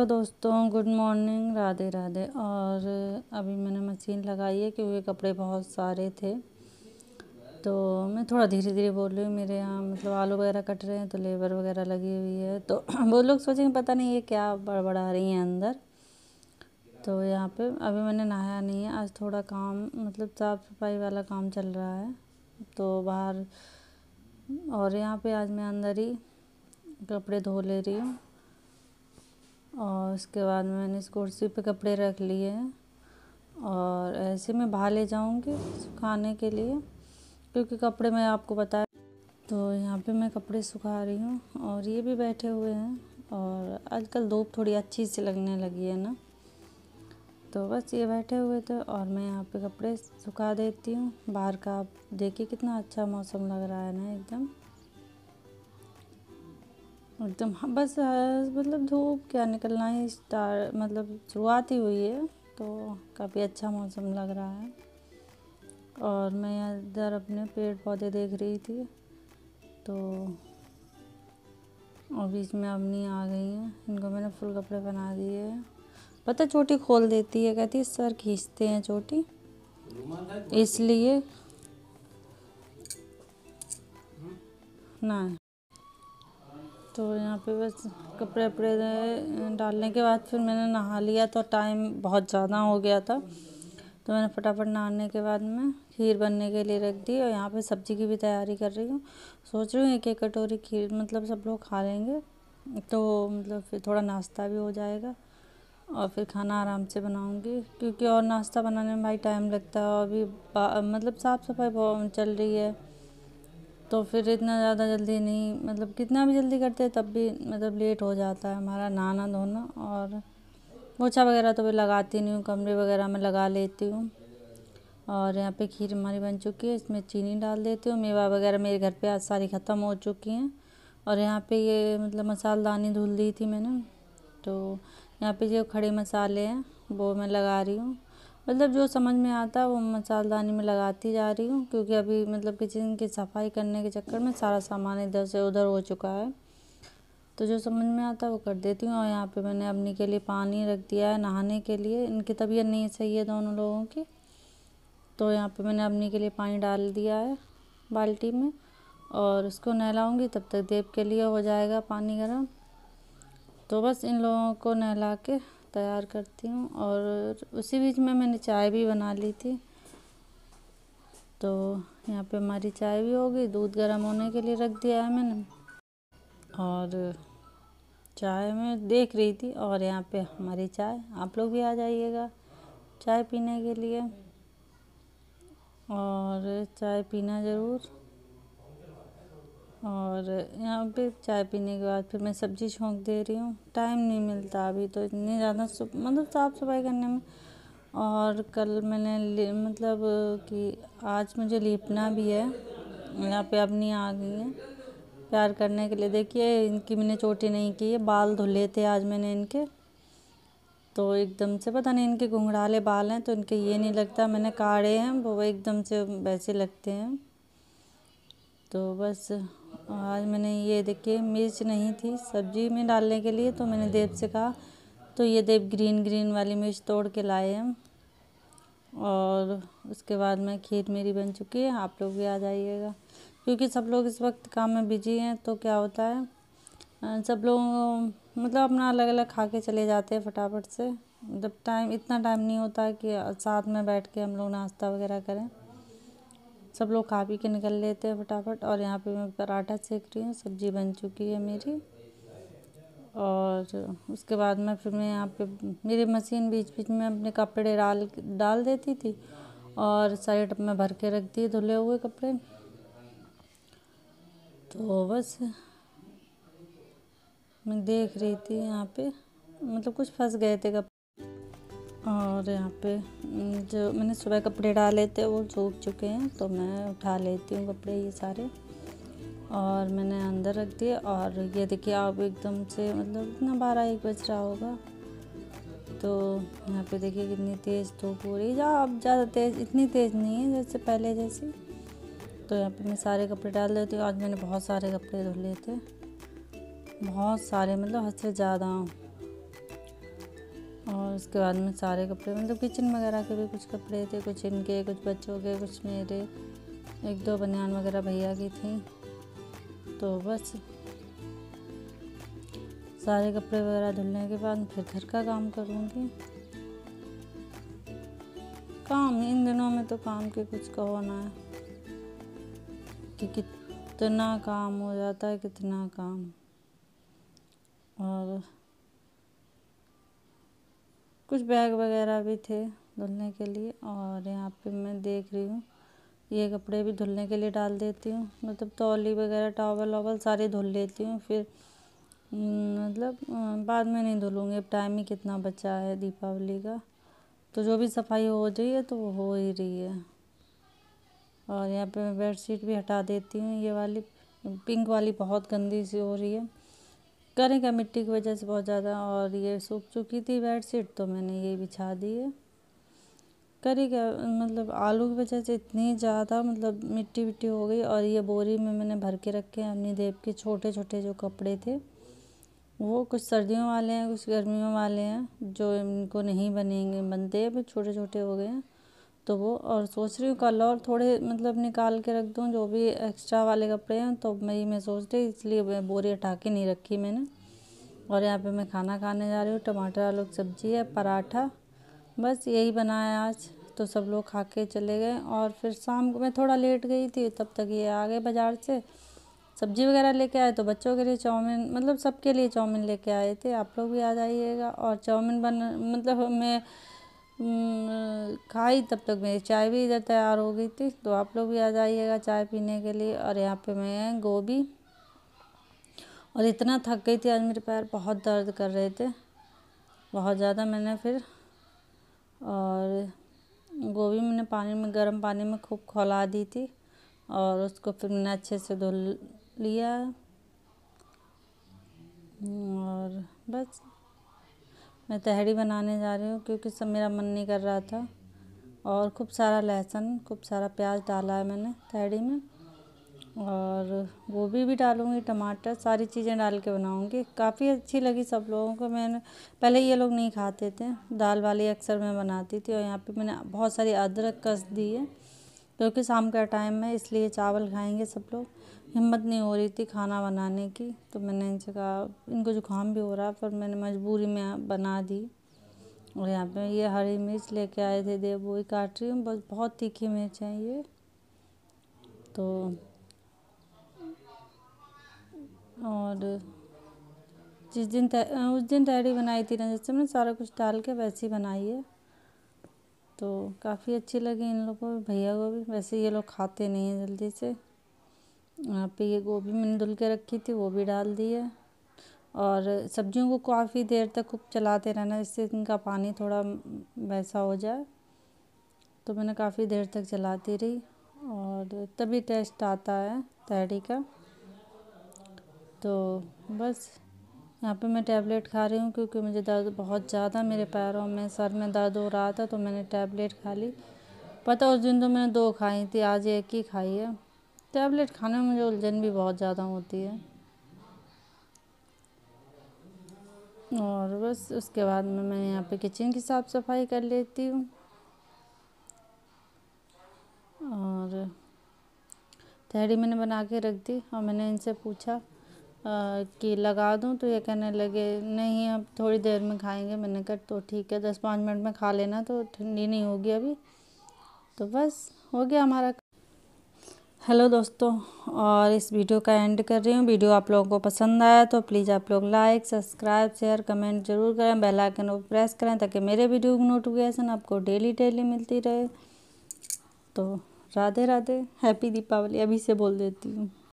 तो दोस्तों good morning Radhe Radhe और अभी मैंने मशीन लगाई है क्योंकि कपड़े बहुत सारे थे तो मैं थोड़ा धीरे धीरे बोल रही हूँ मेरे यहाँ मतलब आलू वगैरह कट रहे हैं तो लेबर वगैरह लगी हुई है तो वो लोग सोचेंगे पता नहीं ये क्या बड़बड़ा रही हैं अंदर तो यहाँ पे अभी मैंने नहाया नहीं है आज थोड़ा काम मतलब साफ़ सफाई वाला काम चल रहा है तो बाहर और यहाँ पर आज मैं अंदर ही कपड़े धो ले रही हूँ और उसके बाद मैंने इस कुर्सी पे कपड़े रख लिए और ऐसे मैं बाहर ले जाऊँगी सुखाने के लिए क्योंकि कपड़े मैं आपको बताया तो यहाँ पे मैं कपड़े सुखा रही हूँ और ये भी बैठे हुए हैं और आजकल धूप थोड़ी अच्छी सी लगने लगी है ना तो बस ये बैठे हुए थे और मैं यहाँ पे कपड़े सुखा देती हूँ बाहर का आप देखिए कितना अच्छा मौसम लग रहा है ना एकदम एकदम हाँ, बस मतलब धूप क्या निकलना ही स्टार मतलब शुरुआत ही हुई है तो काफ़ी अच्छा मौसम लग रहा है और मैं इधर अपने पेड़ पौधे देख रही थी तो और बीच में अमनी आ गई हैं इनको मैंने फुल कपड़े बना दिए हैं पता चोटी खोल देती है कहती है सर खींचते हैं चोटी इसलिए ना तो यहाँ पे बस कपड़े वपड़े डालने के बाद फिर मैंने नहा लिया तो टाइम बहुत ज़्यादा हो गया था तो मैंने फटाफट नहाने के बाद मैं खीर बनने के लिए रख दी और यहाँ पे सब्ज़ी की भी तैयारी कर रही हूँ सोच रही हूँ एक एक कटोरी खीर मतलब सब लोग खा लेंगे तो मतलब फिर थोड़ा नाश्ता भी हो जाएगा और फिर खाना आराम से बनाऊँगी क्योंकि और नाश्ता बनाने में भाई टाइम लगता है और अभी मतलब साफ़ सफाई चल रही है तो फिर इतना ज़्यादा जल्दी नहीं मतलब कितना भी जल्दी करते तब भी मतलब लेट हो जाता है हमारा नहाना धोना और पोछा वगैरह तो मैं लगाती नहीं हूँ कमरे वगैरह में लगा लेती हूँ और यहाँ पे खीर हमारी बन चुकी है इसमें चीनी डाल देती हूँ मेवा वगैरह मेरे घर पे आज सारी ख़त्म हो चुकी हैं और यहाँ पे ये मतलब मसालदानी धुल दी थी मैंने तो यहाँ पे जो खड़े मसाले हैं वो मैं लगा रही हूँ मतलब जो समझ में आता है वो मसालेदानी में लगाती जा रही हूँ क्योंकि अभी मतलब किचन की सफाई करने के चक्कर में सारा सामान इधर से उधर हो चुका है तो जो समझ में आता है वो कर देती हूँ और यहाँ पे मैंने अपनी के लिए पानी रख दिया है नहाने के लिए इनकी तबीयत नहीं सही है दोनों लोगों की तो यहाँ पे मैंने अपनी के लिए पानी डाल दिया है बाल्टी में और उसको नहलाऊँगी तब तक देव के लिए हो जाएगा पानी गर्म तो बस इन लोगों को नहला के तैयार करती हूँ और उसी बीच में मैंने चाय भी बना ली थी तो यहाँ पे हमारी चाय भी होगी दूध गर्म होने के लिए रख दिया है मैंने और चाय में देख रही थी और यहाँ पे हमारी चाय आप लोग भी आ जाइएगा चाय पीने के लिए और चाय पीना ज़रूर और यहाँ पे चाय पीने के बाद फिर मैं सब्ज़ी छोंक दे रही हूँ टाइम नहीं मिलता अभी तो इतनी ज़्यादा मतलब साफ़ सफाई करने में और कल मैंने मतलब कि आज मुझे लीपना भी है यहाँ पे अपनी आ गई है प्यार करने के लिए देखिए इनकी मैंने चोटी नहीं की है बाल धुले थे आज मैंने इनके तो एकदम से पता नहीं इनके घुंघराले बाल हैं तो इनके ये नहीं लगता मैंने काढ़े हैं वो एकदम से वैसे लगते हैं तो बस आज मैंने ये देखिए मिर्च नहीं थी सब्ज़ी में डालने के लिए तो मैंने देव से कहा तो ये देव ग्रीन ग्रीन वाली मिर्च तोड़ के लाए हम और उसके बाद में खीर मेरी बन चुकी है आप लोग भी आ जाइएगा क्योंकि सब लोग इस वक्त काम में बिजी हैं तो क्या होता है सब लोग मतलब अपना अलग अलग खा के चले जाते हैं फटाफट से मतलब टाइम इतना टाइम नहीं होता कि साथ में बैठ के हम लोग नाश्ता वगैरह करें सब लोग खा पी के निकल लेते हैं फटाफट और यहाँ पे मैं पराठा सेक रही हूँ सब्ज़ी बन चुकी है मेरी और उसके बाद मैं फिर मैं यहाँ पे मेरी मशीन बीच बीच में अपने कपड़े डाल डाल देती थी और साइड में भर के रखती है धुले हुए कपड़े तो बस मैं देख रही थी यहाँ पे मतलब कुछ फंस गए थे कपड़े और यहाँ पे जो मैंने सुबह कपड़े डाले थे वो सूख चुके हैं तो मैं उठा लेती हूँ कपड़े ये सारे और मैंने अंदर रख दिए और ये देखिए आप एकदम से मतलब इतना बारह एक बज रहा होगा तो यहाँ पे देखिए कितनी तेज़ धूप हो रही है जा अब ज़्यादा तेज़ इतनी तेज़ नहीं है जैसे पहले जैसी तो यहाँ पे मैं सारे कपड़े डाल देती हूँ आज मैंने बहुत सारे कपड़े लिए थे बहुत सारे मतलब हद से ज़्यादा और उसके बाद में सारे कपड़े मतलब किचन वगैरह के भी कुछ कपड़े थे कुछ इनके कुछ बच्चों के कुछ मेरे एक दो बनियान वगैरह भैया की थी तो बस सारे कपड़े वगैरह धुलने के बाद फिर घर का काम करूँगी काम इन दिनों में तो काम के कुछ कहो ना है कि कितना काम हो जाता है कितना काम और कुछ बैग वगैरह भी थे धुलने के लिए और यहाँ पे मैं देख रही हूँ ये कपड़े भी धुलने के लिए डाल देती हूँ मतलब तौली वगैरह टावल वावल सारे धुल लेती हूँ फिर हम्म, मतलब बाद में नहीं धुलूँगी अब टाइम ही कितना बचा है दीपावली का तो जो भी सफाई हो जाइए तो वो हो ही रही है और यहाँ पे मैं बेडशीट भी हटा देती हूँ ये वाली पिंक वाली बहुत गंदी सी हो रही है करेगा मिट्टी की वजह से बहुत ज़्यादा और ये सूख चुकी थी बेडशीट तो मैंने ये बिछा दी है करेगा मतलब आलू की वजह से इतनी ज़्यादा मतलब मिट्टी विट्टी हो गई और ये बोरी में मैंने भर के रखे हैं अपनी देव के छोटे छोटे जो कपड़े थे वो कुछ सर्दियों वाले हैं कुछ गर्मियों वाले हैं जो इनको नहीं बनेंगे बनते हैं छोटे छोटे हो गए हैं तो वो और सोच रही हूँ कल और थोड़े मतलब निकाल के रख दूँ जो भी एक्स्ट्रा वाले कपड़े हैं तो मैं मैं सोच रही इसलिए मैं बोरी हटा के नहीं रखी मैंने और यहाँ पे मैं खाना खाने जा रही हूँ टमाटर आलू की सब्ज़ी है पराठा बस यही बनाया आज तो सब लोग खा के चले गए और फिर शाम को मैं थोड़ा लेट गई थी तब तक ये आ गए बाज़ार से सब्ज़ी वगैरह लेके आए तो बच्चों के लिए चाउमीन मतलब सबके लिए चाउमीन लेके आए थे आप लोग भी आ जाइएगा और चाउमीन बन मतलब मैं हम्म, खाई तब तक मेरी चाय भी इधर तैयार हो गई थी तो आप लोग भी आ जाइएगा चाय पीने के लिए और यहाँ पे मैं गोभी और इतना थक गई थी आज मेरे पैर बहुत दर्द कर रहे थे बहुत ज़्यादा मैंने फिर और गोभी मैंने पानी में गर्म पानी में खूब खोला दी थी और उसको फिर मैंने अच्छे से धुल लिया और बस मैं तहरी बनाने जा रही हूँ क्योंकि सब मेरा मन नहीं कर रहा था और खूब सारा लहसुन खूब सारा प्याज डाला है मैंने तहरी में और गोभी भी डालूँगी टमाटर सारी चीज़ें डाल के बनाऊँगी काफ़ी अच्छी लगी सब लोगों को मैंने पहले ये लोग नहीं खाते थे दाल वाली अक्सर मैं बनाती थी और यहाँ पे मैंने बहुत सारी अदरक कस दी है क्योंकि तो शाम का टाइम है इसलिए चावल खाएंगे सब लोग हिम्मत नहीं हो रही थी खाना बनाने की तो मैंने इनसे कहा इनको जुकाम भी हो रहा पर मैंने मजबूरी में बना दी और यहाँ पे ये हरी मिर्च लेके आए थे देव वही काट रही हूँ बस बहुत तीखी मिर्च है ये तो और जिस दिन उस दिन तैयारी बनाई थी ना जैसे मैंने सारा कुछ डाल के वैसे ही बनाई है तो काफ़ी अच्छी लगी इन लोगों को भैया को भी वैसे ये लोग खाते नहीं हैं जल्दी से यहाँ पे ये गोभी मैंने धुल के रखी थी वो भी डाल दी है और सब्जियों को काफ़ी देर तक खूब चलाते रहना जिससे इनका पानी थोड़ा वैसा हो जाए तो मैंने काफ़ी देर तक चलाती रही और तभी टेस्ट आता है तहरी का तो बस यहाँ पे मैं टैबलेट खा रही हूँ क्योंकि मुझे दर्द बहुत ज़्यादा मेरे पैरों में सर में दर्द हो रहा था तो मैंने टैबलेट खा ली पता उस दिन तो मैंने दो खाई थी आज एक ही खाई है टैबलेट खाने में मुझे उलझन भी बहुत ज़्यादा होती है और बस उसके बाद में मैं यहाँ पे किचन की साफ़ सफाई कर लेती हूँ और तहरी मैंने बना के रख दी और मैंने इनसे पूछा कि लगा दूँ तो ये कहने लगे नहीं अब थोड़ी देर में खाएंगे मैंने कहा तो ठीक है दस पाँच मिनट में खा लेना तो ठंडी नहीं होगी अभी तो बस हो गया हमारा हेलो दोस्तों और इस वीडियो का एंड कर रही हूँ वीडियो आप लोगों को पसंद आया तो प्लीज़ आप लोग लाइक सब्सक्राइब शेयर कमेंट जरूर करें बेल आइकन को प्रेस करें ताकि मेरे वीडियो की नोटिफिकेशन आपको डेली डेली मिलती रहे तो राधे राधे हैप्पी दीपावली अभी से बोल देती हूँ